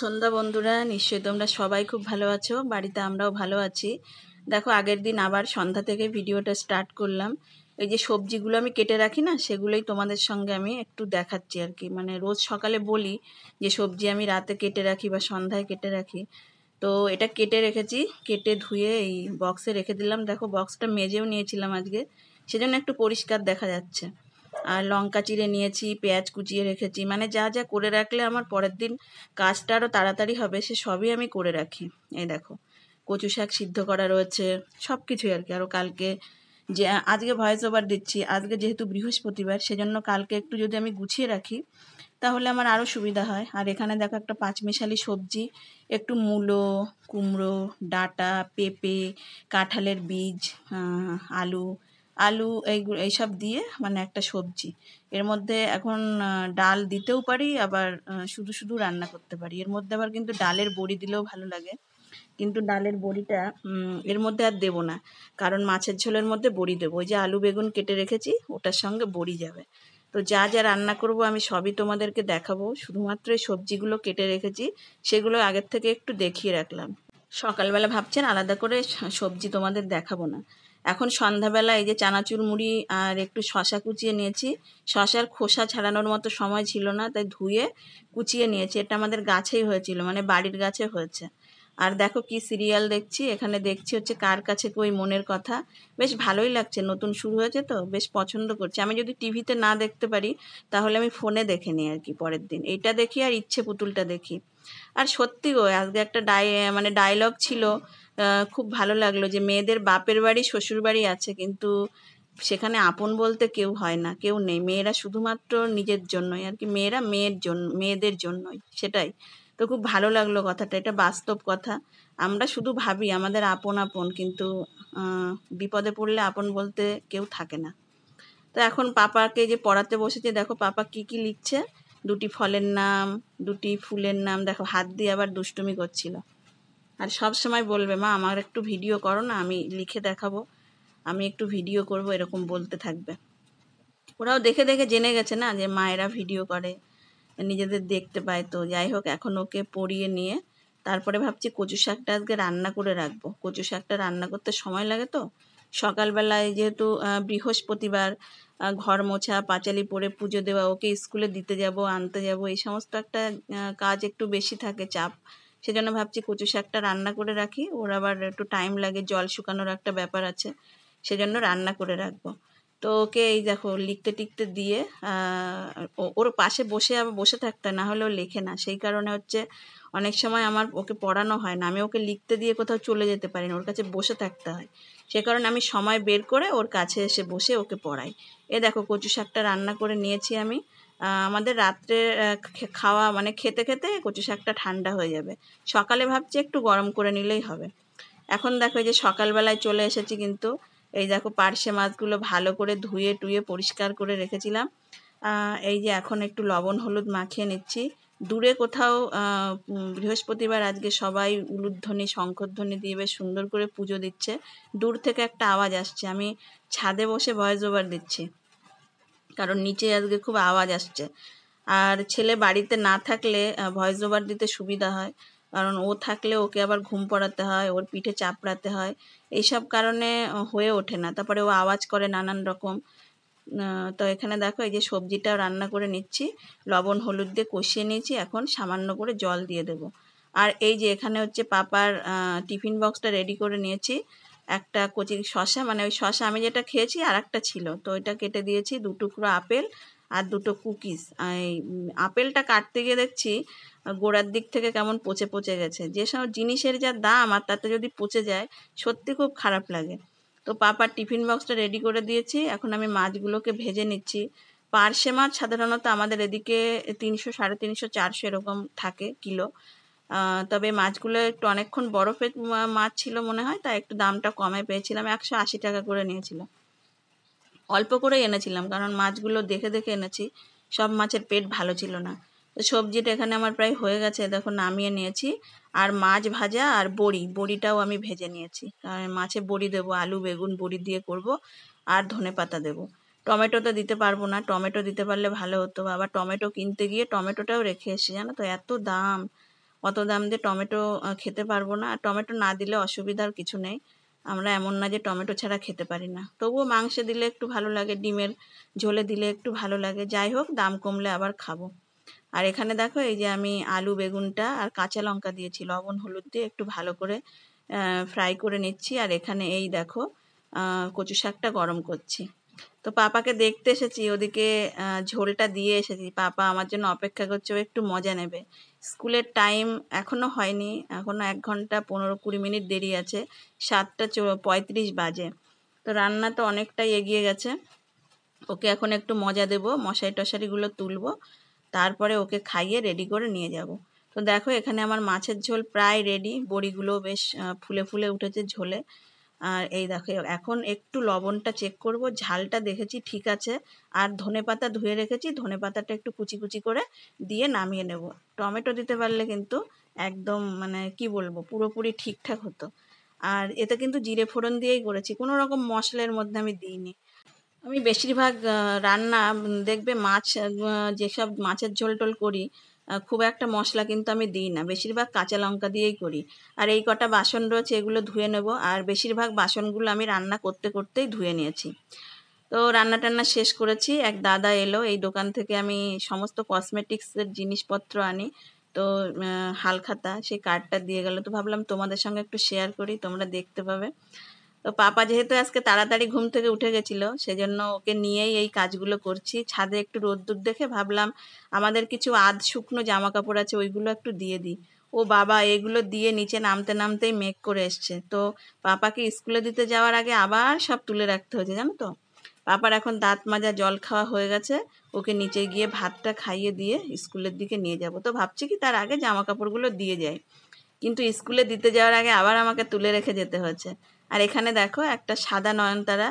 সন্ধ্যা বন্ধুরা নিশ্চয়ই তোমরা সবাই খুব ভালো আছো বাড়িতে আমরাও ভালো আছি দেখো আগের দিন আবার সন্ধ্যা থেকে ভিডিওটা স্টার্ট করলাম এই যে সবজিগুলো আমি কেটে রাখি না সেগুলোই তোমাদের সঙ্গে আমি একটু দেখাচ্ছি আর কি মানে রোজ সকালে বলি যে সবজি আমি রাতে কেটে রাখি বা সন্ধ্যায় কেটে রাখি তো এটা কেটে রেখেছি কেটে ধুয়ে এই বক্সে রেখে দিলাম দেখো বক্সটা মেজেও নিয়েছিলাম আজকে সেজন্য একটু পরিষ্কার দেখা যাচ্ছে আর লঙ্কা চিড়ে নিয়েছি পেঁয়াজ কুচিয়ে রেখেছি মানে যা যা করে রাখলে আমার পরের দিন কাজটা আরও তাড়াতাড়ি হবে সে সবই আমি করে রাখি এই দেখো কচু শাক সিদ্ধ করা রয়েছে সব কিছুই আর কি আরও কালকে যে আজকে ভয়েস ওভার দিচ্ছি আজকে যেহেতু বৃহস্পতিবার সেজন্য কালকে একটু যদি আমি গুছিয়ে রাখি তাহলে আমার আরও সুবিধা হয় আর এখানে দেখো একটা পাঁচমিশালি সবজি একটু মূলো কুমড়ো ডাটা পেঁপে কাঁঠালের বীজ আলু আলু এই এইসব দিয়ে মানে একটা সবজি এর মধ্যে এখন ডাল দিতেও পারি আবার শুধু শুধু রান্না করতে পারি এর মধ্যে আবার কিন্তু ডালের বড়ি দিলেও ভালো লাগে কিন্তু ডালের বড়িটা এর মধ্যে আর দেবো না কারণ মাছের ঝোলের মধ্যে বড়ি দেবো ওই যে আলু বেগুন কেটে রেখেছি ওটার সঙ্গে বড়ি যাবে তো যা যা রান্না করব আমি সবই তোমাদেরকে দেখাবো শুধুমাত্র এই সবজিগুলো কেটে রেখেছি সেগুলো আগের থেকে একটু দেখিয়ে রাখলাম সকালবেলা ভাবছেন আলাদা করে সবজি তোমাদের দেখাবো না এখন সন্ধ্যাবেলা এই যে চানাচুর মুড়ি আর একটু শশা কুচিয়ে নিয়েছি শশার খোসা ছাড়ানোর মতো সময় ছিল না তাই ধুয়ে কুচিয়ে নিয়েছি এটা আমাদের গাছেই হয়েছিল মানে বাড়ির গাছে হয়েছে আর দেখো কি সিরিয়াল দেখছি এখানে দেখছি হচ্ছে কার কাছে কই মনের কথা বেশ ভালোই লাগছে নতুন শুরু হয়েছে তো বেশ পছন্দ করছে আমি যদি টিভিতে না দেখতে পারি তাহলে আমি ফোনে দেখে নিই আর কি পরের দিন এটা দেখি আর ইচ্ছে পুতুলটা দেখি আর সত্যি গো আজকে একটা ডাই মানে ডায়লগ ছিল খুব ভালো লাগলো যে মেয়েদের বাপের বাড়ি শ্বশুর বাড়ি আছে কিন্তু সেখানে আপন বলতে কেউ হয় না কেউ নেই মেয়েরা শুধুমাত্র নিজের জন্যই আর কি মেয়েরা মেয়ের জন্য মেয়েদের জন্যই সেটাই তো খুব ভালো লাগলো কথাটা এটা বাস্তব কথা আমরা শুধু ভাবি আমাদের আপন আপন কিন্তু বিপদে পড়লে আপন বলতে কেউ থাকে না তো এখন পাপাকে যে পড়াতে বসেছে দেখো পাপা কি কি লিখছে দুটি ফলের নাম দুটি ফুলের নাম দেখো হাত দিয়ে আবার দুষ্টুমি করছিল আর সব সময় বলবে মা আমার একটু ভিডিও করো না আমি লিখে দেখাবো আমি একটু ভিডিও করব এরকম বলতে থাকবে ওরাও দেখে দেখে জেনে গেছে না যে মায়েরা ভিডিও করে নিজেদের দেখতে পায় তো যাই হোক এখন ওকে পড়িয়ে নিয়ে তারপরে ভাবছি কচু শাকটা আজকে রান্না করে রাখবো কচু শাকটা রান্না করতে সময় লাগে তো সকালবেলায় যেহেতু বৃহস্পতিবার ঘর মোছা পাঁচালি পরে পুজো দেওয়া ওকে স্কুলে দিতে যাব আনতে যাব এই সমস্ত একটা কাজ একটু বেশি থাকে চাপ সেজন্য ভাবছি কচু শাকটা রান্না করে রাখি ওর আবার একটু টাইম লাগে জল শুকানোর একটা ব্যাপার আছে সেজন্য রান্না করে রাখবো তো ওকে এই দেখো লিখতে টিখতে দিয়ে ওর পাশে বসে আবার বসে থাকতে না হলেও লেখে না সেই কারণে হচ্ছে অনেক সময় আমার ওকে পড়ানো হয় না আমি ওকে লিখতে দিয়ে কোথাও চলে যেতে পারি না ওর কাছে বসে থাকতে হয় সে কারণে আমি সময় বের করে ওর কাছে এসে বসে ওকে পড়াই এ দেখো কচু শাকটা রান্না করে নিয়েছি আমি আমাদের রাত্রে খাওয়া মানে খেতে খেতে কচু শাকটা ঠান্ডা হয়ে যাবে সকালে ভাবছি একটু গরম করে নিলেই হবে এখন দেখো যে সকালবেলায় চলে এসেছি কিন্তু এই দেখো পার্শে মাছগুলো ভালো করে ধুয়ে টুয়ে পরিষ্কার করে রেখেছিলাম এই যে এখন একটু লবণ হলুদ মাখিয়ে নিচ্ছি দূরে কোথাও বৃহস্পতিবার আজকে সবাই উলুধ্বনি শঙ্করধ্বনি দিয়ে বেশ সুন্দর করে পুজো দিচ্ছে দূর থেকে একটা আওয়াজ আসছে আমি ছাদে বসে ভয়েস ওভার দিচ্ছি কারণ নিচে আজকে খুব আওয়াজ আসছে আর ছেলে বাড়িতে না থাকলে ভয়েস ওভার দিতে সুবিধা হয় কারণ ও থাকলে ওকে আবার ঘুম পড়াতে হয় ওর পিঠে চাপড়াতে হয় এইসব কারণে হয়ে ওঠে না তারপরে ও আওয়াজ করে নানান রকম তো এখানে দেখো এই যে সবজিটা রান্না করে নিচ্ছি লবণ হলুদ দিয়ে কষিয়ে নিয়েছি এখন সামান্য করে জল দিয়ে দেব আর এই যে এখানে হচ্ছে পাপার টিফিন বক্সটা রেডি করে নিয়েছি একটা কচি শশা মানে ওই শশা আমি যেটা খেয়েছি আর একটা ছিল তো ওইটা কেটে দিয়েছি দু টুকরো আপেল আর দুটো কুকিজ এই আপেলটা কাটতে গিয়ে দেখছি গোড়ার দিক থেকে কেমন পচে পচে গেছে যেসব জিনিসের যা দাম আর তাতে যদি পচে যায় সত্যি খুব খারাপ লাগে তো পাপার টিফিন বক্সটা রেডি করে দিয়েছি এখন আমি মাছগুলোকে ভেজে নিচ্ছি পার্শে মাছ সাধারণত আমাদের এদিকে তিনশো সাড়ে তিনশো চারশো এরকম থাকে কিলো তবে মাছগুলো একটু অনেকক্ষণ বরফের মাছ ছিল মনে হয় তাই একটু দামটা কমে পেয়েছিলাম একশো আশি টাকা করে নিয়েছিল অল্প করে এনেছিলাম কারণ মাছগুলো দেখে দেখে এনেছি সব মাছের পেট ভালো ছিল না তো সবজিটা এখানে আমার প্রায় হয়ে গেছে দেখো নামিয়ে নিয়েছি আর মাছ ভাজা আর বড়ি বড়িটাও আমি ভেজে নিয়েছি কারণ মাছে বড়ি দেবো আলু বেগুন বড়ি দিয়ে করব আর ধনে পাতা দেবো টমেটো তো দিতে পারবো না টমেটো দিতে পারলে ভালো হতো আবার টমেটো কিনতে গিয়ে টমেটোটাও রেখে এসেছি জানো তো এত দাম অত দাম দিয়ে টমেটো খেতে পারবো না আর টমেটো না দিলে অসুবিধার কিছু নেই আমরা এমন না যে টমেটো ছাড়া খেতে পারি না তবুও মাংসে দিলে একটু ভালো লাগে ডিমের ঝোলে দিলে একটু ভালো লাগে যাই হোক দাম কমলে আবার খাবো আর এখানে দেখো এই যে আমি আলু বেগুনটা আর কাঁচা লঙ্কা দিয়েছি লবণ হলুদ দিয়ে একটু ভালো করে ফ্রাই করে নিচ্ছি আর এখানে এই দেখো কচু শাকটা গরম করছি তো পাপাকে দেখতে এসেছি ওদিকে ঝোলটা দিয়ে এসেছি পাপা আমার জন্য অপেক্ষা করছে ও একটু মজা নেবে স্কুলের টাইম এখনও হয়নি এখনও এক ঘন্টা পনেরো কুড়ি মিনিট দেরি আছে সাতটা পঁয়ত্রিশ বাজে তো রান্না তো অনেকটাই এগিয়ে গেছে ওকে এখন একটু মজা দেব মশারি টশারিগুলো তুলব তারপরে ওকে খাইয়ে রেডি করে নিয়ে যাব তো দেখো এখানে আমার মাছের ঝোল প্রায় রেডি বড়িগুলো বেশ ফুলে ফুলে উঠেছে ঝোলে আর এই দেখো এখন একটু লবণটা চেক করব ঝালটা দেখেছি ঠিক আছে আর ধনে পাতা ধুয়ে রেখেছি ধনে পাতাটা একটু কুচি কুচি করে দিয়ে নামিয়ে নেব টমেটো দিতে পারলে কিন্তু একদম মানে কি বলবো পুরোপুরি ঠিকঠাক হতো আর এটা কিন্তু জিরে ফোড়ন দিয়েই করেছি কোনো রকম মশলার মধ্যে আমি দিইনি আমি বেশিরভাগ রান্না দেখবে মাছ যেসব মাছের ঝোল টোল করি খুব একটা মশলা কিন্তু আমি দিই না বেশিরভাগ কাঁচা লঙ্কা দিয়েই করি আর এই কটা বাসন রয়েছে এগুলো ধুয়ে নেব আর বেশিরভাগ বাসনগুলো আমি রান্না করতে করতেই ধুয়ে নিয়েছি তো রান্না টান্না শেষ করেছি এক দাদা এলো এই দোকান থেকে আমি সমস্ত কসমেটিক্সের জিনিসপত্র আনি তো হালখাতা সেই কার্ডটা দিয়ে গেল তো ভাবলাম তোমাদের সঙ্গে একটু শেয়ার করি তোমরা দেখতে পাবে তো পাপা যেহেতু আজকে তাড়াতাড়ি ঘুম থেকে উঠে গেছিলো সেজন্য ওকে নিয়েই এই কাজগুলো করছি ছাদে একটু রোদ্দুর দেখে ভাবলাম আমাদের কিছু আধ শুকনো জামা কাপড় আছে ওইগুলো একটু দিয়ে দিই ও বাবা এগুলো দিয়ে নিচে নামতে নামতেই মেক করে এসছে তো পাপাকে স্কুলে দিতে যাওয়ার আগে আবার সব তুলে রাখতে হয়েছে জানো তো পাপার এখন দাঁত মাজা জল খাওয়া হয়ে গেছে ওকে নিচে গিয়ে ভাতটা খাইয়ে দিয়ে স্কুলের দিকে নিয়ে যাব তো ভাবছি কি তার আগে জামা কাপড়গুলো দিয়ে যায় কিন্তু স্কুলে দিতে যাওয়ার আগে আবার আমাকে তুলে রেখে যেতে হয়েছে আর এখানে দেখো একটা সাদা নয়নতারা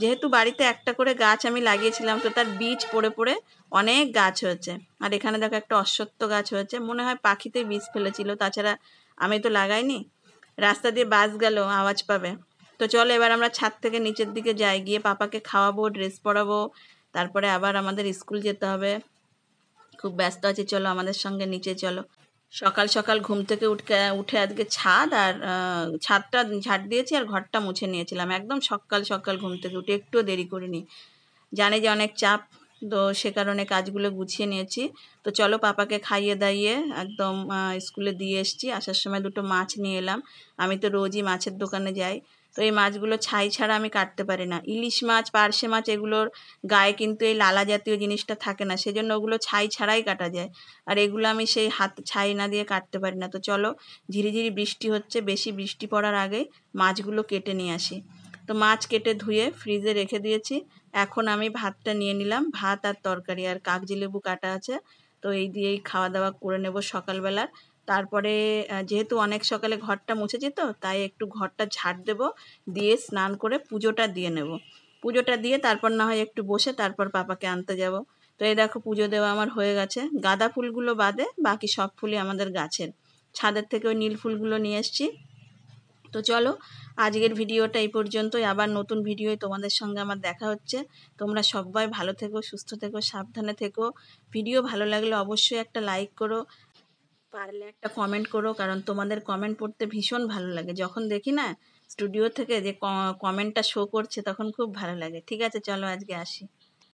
যেহেতু বাড়িতে একটা করে গাছ আমি লাগিয়েছিলাম তো তার বীজ পড়ে পড়ে অনেক গাছ হয়েছে আর এখানে দেখো একটা অশ্বত্থ গাছ হয়েছে মনে হয় পাখিতে বীজ ফেলেছিল তাছাড়া আমি তো লাগাইনি রাস্তা দিয়ে বাস গেল আওয়াজ পাবে তো চলো এবার আমরা ছাদ থেকে নিচের দিকে যাই গিয়ে পাপাকে খাওয়াবো ড্রেস পরাবো তারপরে আবার আমাদের স্কুল যেতে হবে খুব ব্যস্ত আছি চলো আমাদের সঙ্গে নিচে চলো সকাল সকাল ঘুম থেকে উঠে উঠে আজকে ছাদ আর ছাদটা ঝাড় দিয়েছি আর ঘরটা মুছে নিয়েছিলাম একদম সকাল সকাল ঘুম থেকে উঠে একটুও দেরি করিনি জানি যে অনেক চাপ তো সে কারণে কাজগুলো গুছিয়ে নিয়েছি তো চলো পাপাকে খাইয়ে দাইয়ে একদম স্কুলে দিয়ে এসছি আসার সময় দুটো মাছ নিয়ে এলাম আমি তো রোজই মাছের দোকানে যাই তো এই মাছগুলো ছাই ছাড়া আমি কাটতে পারি না ইলিশ মাছ পার্শে মাছ এগুলোর গায়ে কিন্তু এই লালা জাতীয় জিনিসটা থাকে না সেজন্য ওগুলো ছাই ছাড়াই কাটা যায় আর এগুলো আমি সেই হাত ছাই না দিয়ে কাটতে পারি না তো চলো ঝিরিঝিরি বৃষ্টি হচ্ছে বেশি বৃষ্টি পড়ার আগে মাছগুলো কেটে নিয়ে আসি তো মাছ কেটে ধুয়ে ফ্রিজে রেখে দিয়েছি এখন আমি ভাতটা নিয়ে নিলাম ভাত আর তরকারি আর কাগজি লেবু কাটা আছে তো এই দিয়েই খাওয়া দাওয়া করে নেব সকালবেলার তারপরে যেহেতু অনেক সকালে ঘরটা মুছে যেত তাই একটু ঘরটা ঝাড় দেব দিয়ে স্নান করে পুজোটা দিয়ে নেব পুজোটা দিয়ে তারপর না হয় একটু বসে তারপর পাপাকে আনতে যাব তো এই দেখো পুজো দেওয়া আমার হয়ে গেছে গাঁদা ফুলগুলো বাদে বাকি সব ফুলই আমাদের গাছের ছাদের থেকে ওই নীল ফুলগুলো নিয়ে এসছি তো চলো আজকের ভিডিওটা এই পর্যন্তই আবার নতুন ভিডিওয় তোমাদের সঙ্গে আমার দেখা হচ্ছে তোমরা সবাই ভালো থেকো সুস্থ থেকো সাবধানে থেকো ভিডিও ভালো লাগলে অবশ্যই একটা লাইক করো পারলে একটা কমেন্ট করো কারণ তোমাদের কমেন্ট পড়তে ভীষণ ভালো লাগে যখন দেখি না স্টুডিও থেকে যে কমেন্টটা শো করছে তখন খুব ভালো লাগে ঠিক আছে চলো আজকে আসি